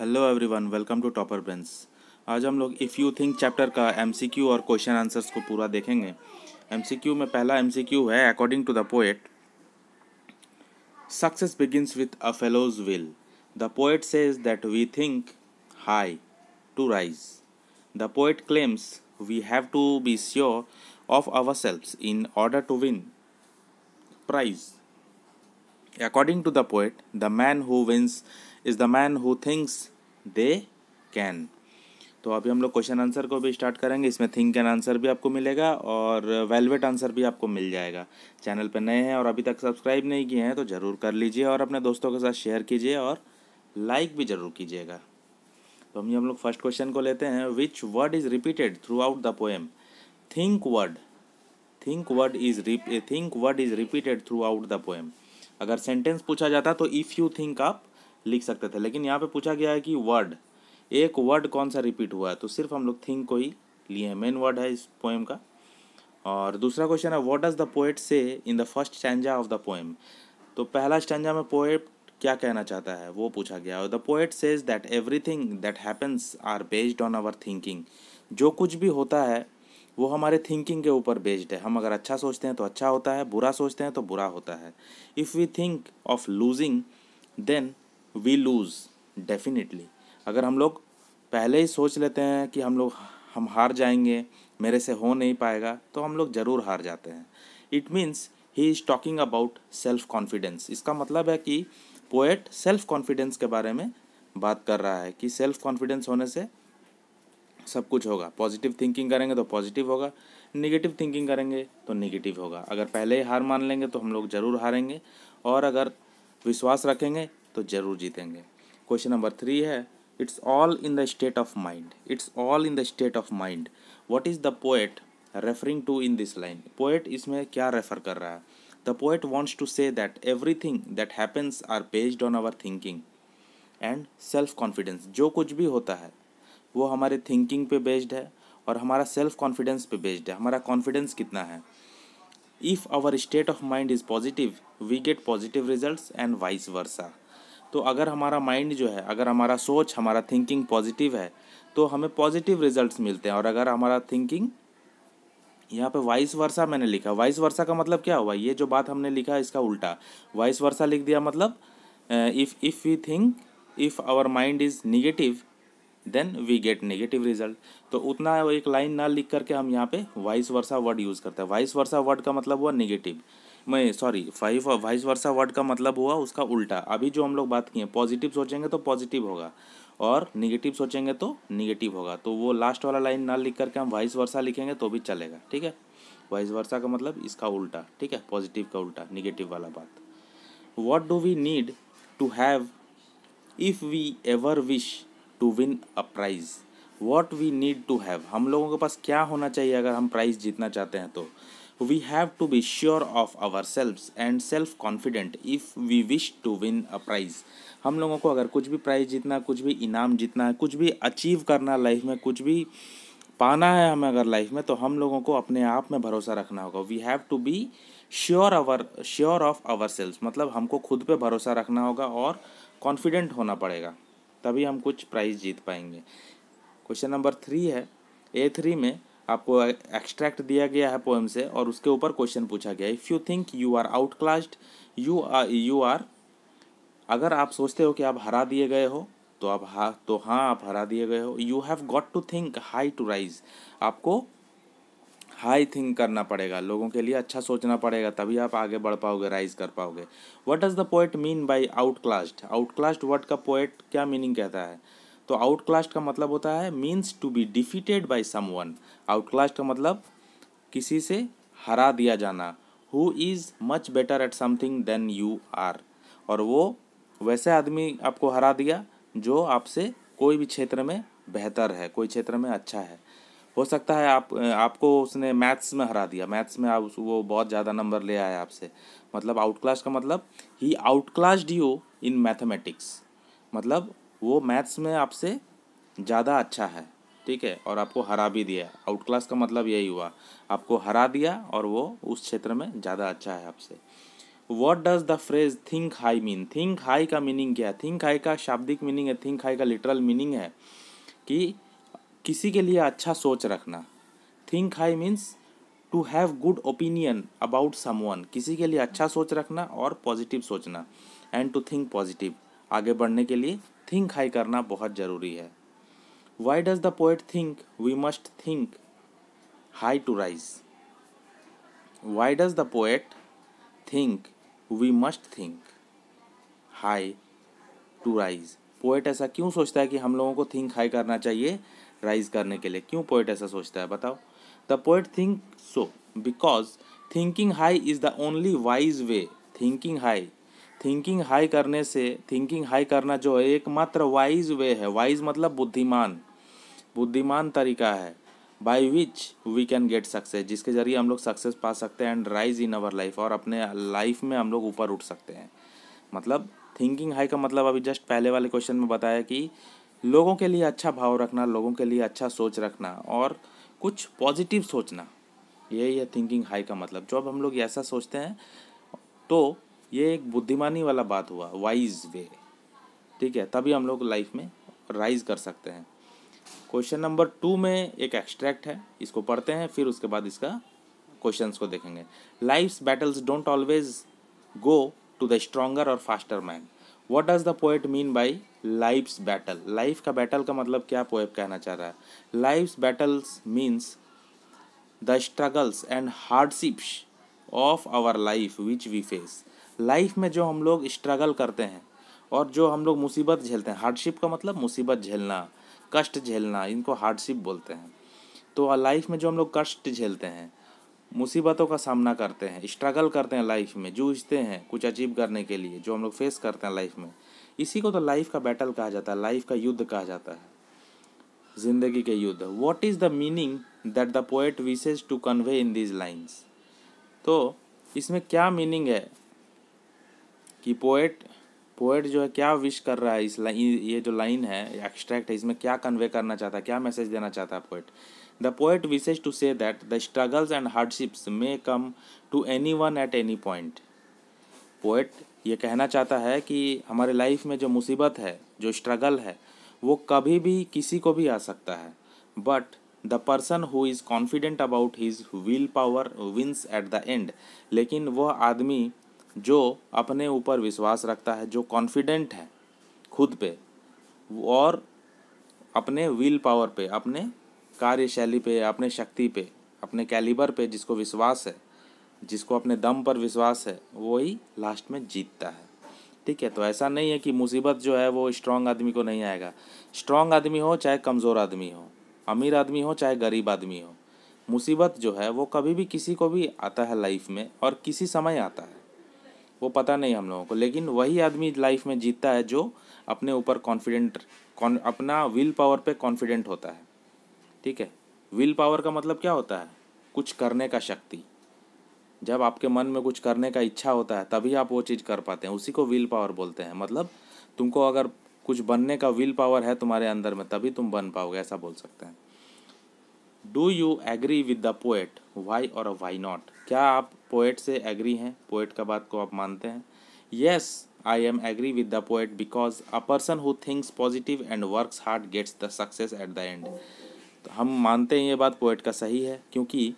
hello everyone welcome to Topper Brains आज हम लोग इफ़ यू थिंक चैप्टर का एमसीक्यू और क्वेश्चन आंसर्स को पूरा देखेंगे एमसीक्यू में पहला एमसीक्यू है according to the poet success begins with a fellow's will the poet says that we think high to rise the poet claims we have to be sure of our self in order to win prize according to the poet the man who wins is the man who thinks they can तो अभी हम लोग question answer को भी start करेंगे इसमें think can answer भी आपको मिलेगा और वेलवेट आंसर भी आपको मिल जाएगा चैनल पर नए हैं और अभी तक सब्सक्राइब नहीं किए हैं तो ज़रूर कर लीजिए और अपने दोस्तों के साथ शेयर कीजिए और लाइक भी ज़रूर कीजिएगा तो हम हम लोग फर्स्ट क्वेश्चन को लेते हैं which word is repeated throughout the poem think word think word is think word is repeated throughout the poem अगर सेंटेंस पूछा जाता तो इफ़ यू थिंक आप लिख सकते थे लेकिन यहाँ पे पूछा गया है कि वर्ड एक वर्ड कौन सा रिपीट हुआ है तो सिर्फ हम लोग थिंक को ही लिए हैं मेन वर्ड है इस पोएम का और दूसरा क्वेश्चन है what does the poet say in the first stanza of the poem तो पहला स्टैंजा में पोएट क्या कहना चाहता है वो पूछा गया और the poet says that thing that happens are based on our thinking जो कुछ भी होता है वो हमारे थिंकिंग के ऊपर बेस्ड है हम अगर अच्छा सोचते हैं तो अच्छा होता है बुरा सोचते हैं तो बुरा होता है if we think of losing then we lose definitely अगर हम लोग पहले ही सोच लेते हैं कि हम लोग हम हार जाएंगे मेरे से हो नहीं पाएगा तो हम लोग ज़रूर हार जाते हैं it means he is talking about self confidence इसका मतलब है कि पोएट सेल्फ कॉन्फिडेंस के बारे में बात कर रहा है कि सेल्फ कॉन्फिडेंस होने से सब कुछ होगा पॉजिटिव थिंकिंग करेंगे तो पॉजिटिव होगा निगेटिव थिंकिंग करेंगे तो निगेटिव होगा अगर पहले ही हार मान लेंगे तो हम लोग ज़रूर हारेंगे और अगर विश्वास रखेंगे तो ज़रूर जीतेंगे क्वेश्चन नंबर थ्री है it's all in the state of mind it's all in the state of mind what is the poet referring to in this line poet इसमें क्या रेफर कर रहा है the poet wants to say that everything that happens are based on our thinking and self confidence जो कुछ भी होता है वो हमारे थिंकिंग पे बेस्ड है और हमारा सेल्फ कॉन्फिडेंस पे बेस्ड है हमारा कॉन्फिडेंस कितना है if our state of mind is positive we get positive result and vice versa तो अगर हमारा माइंड जो है अगर हमारा सोच हमारा थिंकिंग पॉजिटिव है तो हमें पॉजिटिव रिजल्ट्स मिलते हैं और अगर हमारा थिंकिंग यहाँ पे वाइस वर्षा मैंने लिखा वाइस वर्षा का मतलब क्या हुआ ये जो बात हमने लिखा है इसका उल्टा वाइस वर्षा लिख दिया मतलब if if we think if our mind is negative then we get negative result तो उतना एक लाइन ना लिख करके हम यहाँ पे वाइस वर्षा वर्ड यूज़ करते हैं वाइस वर्षा वर्ड का मतलब हुआ निगेटिव मैं sorry five vice versa word का मतलब हुआ उसका उल्टा अभी जो हम लोग बात किए पॉजिटिव सोचेंगे तो पॉजिटिव होगा और निगेटिव सोचेंगे तो निगेटिव होगा तो वो लास्ट वाला लाइन ना लिख करके हम वाइस वर्षा लिखेंगे तो भी चलेगा ठीक है वाइस वर्षा का मतलब इसका उल्टा ठीक है पॉजिटिव का उल्टा निगेटिव वाला बात what do we need to have if we ever wish to win a prize what we need to have हम लोगों के पास क्या होना चाहिए अगर हम प्राइज़ जीतना चाहते हैं तो we have to be sure of ourselves and self confident if we wish to win a prize हम लोगों को अगर कुछ भी प्राइज़ जीतना कुछ भी इनाम जीतना है कुछ भी अचीव करना लाइफ में कुछ भी पाना है हमें अगर लाइफ में तो हम लोगों को अपने आप में भरोसा रखना होगा we have to be sure our sure of our selves मतलब हमको खुद पे भरोसा रखना होगा और कॉन्फिडेंट होना पड़ेगा तभी हम कुछ प्राइज़ जीत पाएंगे क्वेश्चन नंबर थ्री है ए थ्री में आपको एक्सट्रैक्ट दिया गया है पोएम से और उसके ऊपर क्वेश्चन पूछा गया if you think you are outclassed you are you are अगर आप सोचते हो कि आप हरा दिए गए हो तो आप हाँ तो हाँ आप हरा दिए गए हो you have got to think high to rise आपको हाई थिंक करना पड़ेगा लोगों के लिए अच्छा सोचना पड़ेगा तभी आप आगे बढ़ पाओगे राइज कर पाओगे what does the poet mean by outclassed outclassed word का पोएट क्या मीनिंग कहता है तो आउटक्लास्ट का मतलब होता है means to be defeated by someone outclassed का मतलब किसी से हरा दिया जाना who is much better at something than you are और वो वैसे आदमी आपको हरा दिया जो आपसे कोई भी क्षेत्र में बेहतर है कोई क्षेत्र में अच्छा है हो सकता है आप आपको उसने मैथ्स में हरा दिया मैथ्स में आप वो बहुत ज़्यादा नंबर ले आया आपसे मतलब आउटक्लास का मतलब ही आउटक्लास्ड यू इन मैथमेटिक्स मतलब वो मैथ्स में आपसे ज़्यादा अच्छा है ठीक है और आपको हरा भी दिया आउट क्लास का मतलब यही हुआ आपको हरा दिया और वो उस क्षेत्र में ज़्यादा अच्छा है आपसे what does the phrase think high mean think high का मीनिंग क्या है थिंक हाई का शाब्दिक मीनिंग है थिंक हाई का लिटरल मीनिंग है कि किसी के लिए अच्छा सोच रखना think high means to have good opinion about someone किसी के लिए अच्छा सोच रखना और पॉजिटिव सोचना एंड टू थिंक पॉजिटिव आगे बढ़ने के लिए थिंक हाई करना बहुत ज़रूरी है why does the poet think we must think high to rise why does the poet think we must think high to rise poet ऐसा क्यों सोचता है कि हम लोगों को थिंक हाई करना चाहिए राइज करने के लिए क्यों पोएट ऐसा सोचता है बताओ the poet think so because thinking high is the only wise way thinking high thinking high करने से थिंकिंग हाई करना जो है एकमात्र वाइज वे है वाइज मतलब बुद्धिमान बुद्धिमान तरीका है by which we can get success जिसके ज़रिए हम लोग सक्सेस पा सकते हैं and rise in our life और अपने लाइफ में हम लोग ऊपर उठ सकते हैं मतलब थिंकिंग हाई का मतलब अभी जस्ट पहले वाले क्वेश्चन में बताया कि लोगों के लिए अच्छा भाव रखना लोगों के लिए अच्छा सोच रखना और कुछ पॉजिटिव सोचना यही है थिंकिंग हाई का मतलब जब हम लोग ऐसा सोचते हैं तो ये एक बुद्धिमानी वाला बात हुआ वाइज वे ठीक है तभी हम लोग लाइफ में राइज कर सकते हैं क्वेश्चन नंबर टू में एक एक्सट्रैक्ट है इसको पढ़ते हैं फिर उसके बाद इसका क्वेश्चंस को देखेंगे life's battles don't always go to the stronger or faster man what does the poet mean by life's battle life का बैटल का मतलब क्या पोएट कहना चाह रहा है life's battles means the struggles and hardships of our life which we face life में जो हम लोग स्ट्रगल करते हैं और जो हम लोग मुसीबत झेलते हैं हार्डशिप का मतलब मुसीबत झेलना कष्ट झेलना इनको हार्डशिप बोलते हैं तो लाइफ में जो हम लोग कष्ट झेलते हैं मुसीबतों का सामना करते हैं स्ट्रगल करते हैं लाइफ में जूझते हैं कुछ अचीव करने के लिए जो हम लोग फेस करते हैं लाइफ में इसी को तो लाइफ का बैटल कहा जाता है लाइफ का युद्ध कहा जाता है जिंदगी के युद्ध what is the meaning that the poet wishes to convey in these lines तो इसमें क्या मीनिंग है कि पोएट पोएट जो है क्या विश कर रहा है इस लाइन ये जो लाइन है एक्सट्रैक्ट है इसमें क्या कन्वे करना चाहता है क्या मैसेज देना चाहता है poet the poet wishes to say that the struggles and hardships may come to anyone at any point poet ये कहना चाहता है कि हमारे लाइफ में जो मुसीबत है जो स्ट्रगल है वो कभी भी किसी को भी आ सकता है but the person who is confident about his will power wins at the end लेकिन वह आदमी जो अपने ऊपर विश्वास रखता है जो कॉन्फिडेंट है खुद पे और अपने विल पावर पे अपने कार्यशैली पे अपने शक्ति पे अपने कैलिबर पे जिसको विश्वास है जिसको अपने दम पर विश्वास है वही लास्ट में जीतता है ठीक है तो ऐसा नहीं है कि मुसीबत जो है वो स्ट्रांग आदमी को नहीं आएगा स्ट्रांग आदमी हो चाहे कमज़ोर आदमी हो अमीर आदमी हो चाहे गरीब आदमी हो मुसीबत जो है वो कभी भी किसी को भी आता है लाइफ में और किसी समय आता है वो पता नहीं हम लोगों को लेकिन वही आदमी लाइफ में जीतता है जो अपने ऊपर कॉन्फिडेंट अपना विल पावर पे कॉन्फिडेंट होता है ठीक है विल पावर का मतलब क्या होता है कुछ करने का शक्ति जब आपके मन में कुछ करने का इच्छा होता है तभी आप वो चीज़ कर पाते हैं उसी को विल पावर बोलते हैं मतलब तुमको अगर कुछ बनने का विल पावर है तुम्हारे अंदर में तभी तुम बन पाओगे ऐसा बोल सकते हैं do you agree with the poet why or why not क्या आप पोएट से एग्री हैं पोएट का बात को आप मानते हैं yes I am agree with the poet because a person who thinks positive and works hard gets the success at the end तो हम मानते हैं ये बात पोएट का सही है क्योंकि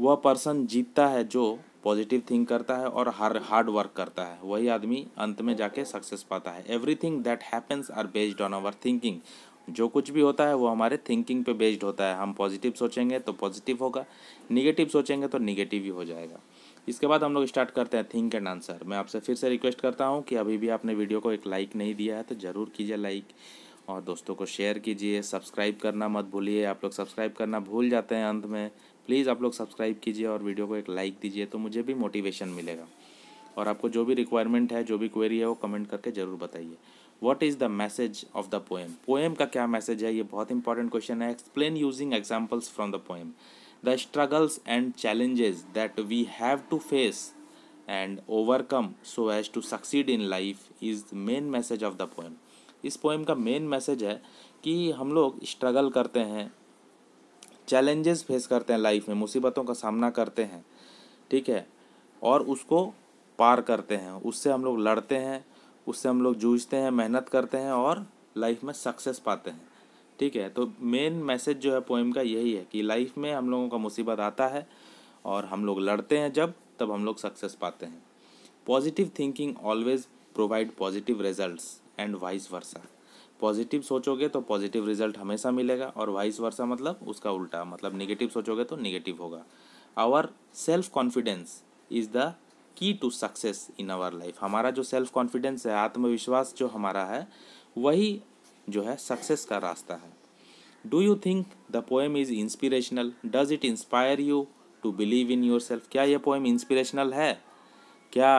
वह पर्सन जीतता है जो पॉजिटिव थिंक करता है और हर हार्ड वर्क करता है वही आदमी अंत में जाके सक्सेस पाता है everything that happens are based on our thinking जो कुछ भी होता है वो हमारे थिंकिंग पे बेस्ड होता है हम पॉजिटिव सोचेंगे तो पॉजिटिव होगा निगेटिव सोचेंगे तो निगेटिव ही हो जाएगा इसके बाद हम लोग स्टार्ट करते हैं थिंक एंड आंसर मैं आपसे फिर से रिक्वेस्ट करता हूँ कि अभी भी आपने वीडियो को एक लाइक नहीं दिया है तो ज़रूर कीजिए लाइक और दोस्तों को शेयर कीजिए सब्सक्राइब करना मत भूलिए आप लोग सब्सक्राइब करना भूल जाते हैं अंत में प्लीज़ आप लोग सब्सक्राइब कीजिए और वीडियो को एक लाइक दीजिए तो मुझे भी मोटिवेशन मिलेगा और आपको जो भी रिक्वायरमेंट है जो भी क्वेरी है वो कमेंट करके ज़रूर बताइए what is the message of the poem poem का क्या मैसेज है ये बहुत इंपॉर्टेंट क्वेश्चन है explain using examples from the poem the struggles and challenges that we have to face and overcome so has to succeed in life is main message of the poem इस poem का main message है कि हम लोग struggle करते हैं challenges face करते हैं लाइफ में मुसीबतों का सामना करते हैं ठीक है और उसको पार करते हैं उससे हम लोग लड़ते हैं उससे हम लोग जूझते हैं मेहनत करते हैं और लाइफ में सक्सेस पाते हैं ठीक है तो मेन मैसेज जो है पोएम का यही है कि लाइफ में हम लोगों का मुसीबत आता है और हम लोग लड़ते हैं जब तब हम लोग सक्सेस पाते हैं positive thinking always provide positive results and vice versa positive सोचोगे तो पॉजिटिव रिजल्ट हमेशा मिलेगा और वाइस वर्सा मतलब उसका उल्टा मतलब निगेटिव सोचोगे तो निगेटिव होगा our self confidence is the key to success in our life हमारा जो सेल्फ कॉन्फिडेंस है आत्मविश्वास जो हमारा है वही जो है सक्सेस का रास्ता है do you think the poem is inspirational does it inspire you to believe in your self क्या ये पोएम इंस्पिरेशनल है क्या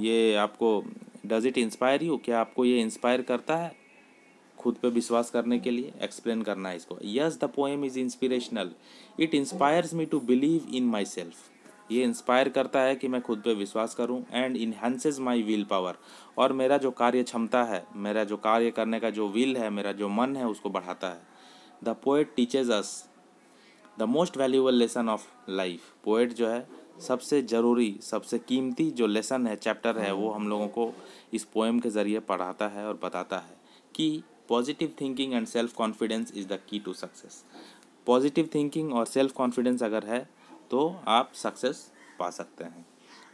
ये आपको डज इट इंस्पायर यू क्या आपको ये इंस्पायर करता है खुद पे विश्वास करने के लिए एक्सप्लेन करना है इसको yes the poem is inspirational it inspires me to believe in my self ये इंस्पायर करता है कि मैं खुद पे विश्वास करूं and enhances my will power और मेरा जो कार्य क्षमता है मेरा जो कार्य करने का जो विल है मेरा जो मन है उसको बढ़ाता है the poet teaches us the most valuable lesson of life poet जो है सबसे ज़रूरी सबसे कीमती जो लेसन है चैप्टर है वो हम लोगों को इस पोएम के ज़रिए पढ़ाता है और बताता है कि positive thinking and self confidence is the key to success positive thinking और सेल्फ कॉन्फिडेंस अगर है तो आप सक्सेस पा सकते हैं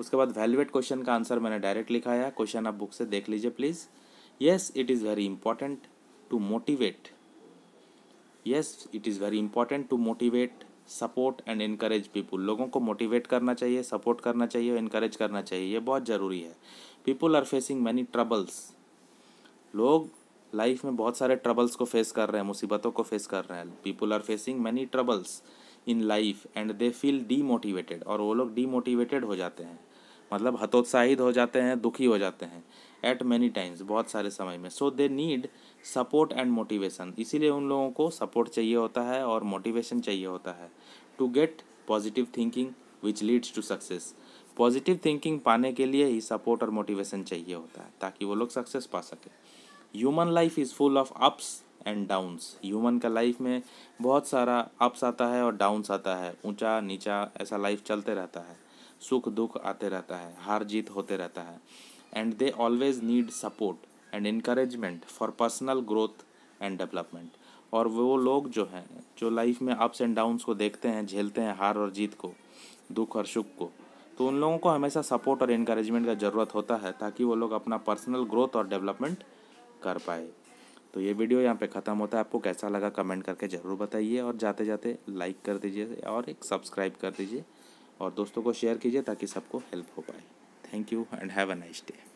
उसके बाद वैल्यूएट क्वेश्चन का आंसर मैंने डायरेक्ट लिखा है क्वेश्चन आप बुक से देख लीजिए please yes it is very important to motivate yes it is very important to motivate support and encourage people लोगों को मोटिवेट करना चाहिए सपोर्ट करना चाहिए और इनकरेज करना चाहिए ये बहुत ज़रूरी है people are facing many troubles लोग लाइफ में बहुत सारे ट्रबल्स को फेस कर रहे हैं मुसीबतों को फेस कर रहे हैं people are facing many troubles in life and they feel demotivated और वो लोग डीमोटिवेटेड हो जाते हैं मतलब हतोत्साहित हो जाते हैं दुखी हो जाते हैं एट मैनी टाइम्स बहुत सारे समय में so they need support and motivation इसीलिए उन लोगों को सपोर्ट चाहिए होता है और मोटिवेशन चाहिए होता है to get positive thinking which leads to success positive thinking पाने के लिए ही सपोर्ट और मोटिवेशन चाहिए होता है ताकि वो लोग सक्सेस पा सकें human life is full of ups and downs human का लाइफ में बहुत सारा अप्स आता है और डाउन्स आता है ऊंचा नीचा ऐसा लाइफ चलते रहता है सुख दुख आते रहता है हार जीत होते रहता है and they always need support and encouragement for personal growth and development और वो लोग जो हैं जो लाइफ में अप्स एंड डाउन्स को देखते हैं झेलते हैं हार और जीत को दुख और सुख को तो उन लोगों को हमेशा सपोर्ट और इनक्रेजमेंट का ज़रूरत होता है ताकि वो लोग अपना पर्सनल ग्रोथ और डेवलपमेंट कर पाए तो ये वीडियो यहाँ पे ख़त्म होता है आपको कैसा लगा कमेंट करके ज़रूर बताइए और जाते जाते लाइक कर दीजिए और एक सब्सक्राइब कर दीजिए और दोस्तों को शेयर कीजिए ताकि सबको हेल्प हो पाए thank you and have a nice day